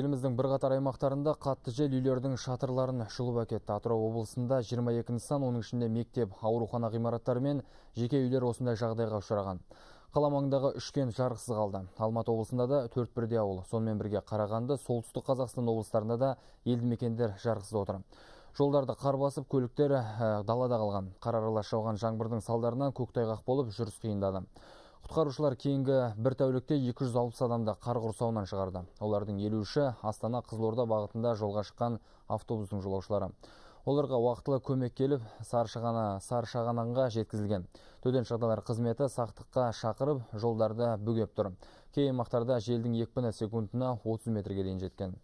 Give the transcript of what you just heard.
еліміздің бірқатар аймақтарында қатты жел үйлердің шатырларын жұлып әкетті атырау облысында 22 нысан оның ішінде мектеп аурухана ғимараттары мен жеке үйлер осындай жағдайға ұшыраған қала маңындағы үшкен жарықсыз қалды алматы облысында да төрт бірдей ауыл сонымен бірге қарағанды солтүстік қазақстан облыстарында да елді мекендер жарықсыз отыр жолдарды қар басып көліктер э, далада қалған қар аралас жауған жаңбырдың салдарынан көктайғақ болып жүріс қиындады құтқарушылар кейінгі бір тәулікте 260 адамды қар құрсауынан шығарды олардың елу үші астана қызылорда бағытында жолға шыққан автобустың жолаушылары оларға уақытылы көмек келіп сарышағана саршағананға жеткізілген төтенше жағдайлар қызметі сақтыққа шақырып жолдарды бүгеп тұр кей аймақтарда желдің екпіні секундына 30 метрге дейін жеткен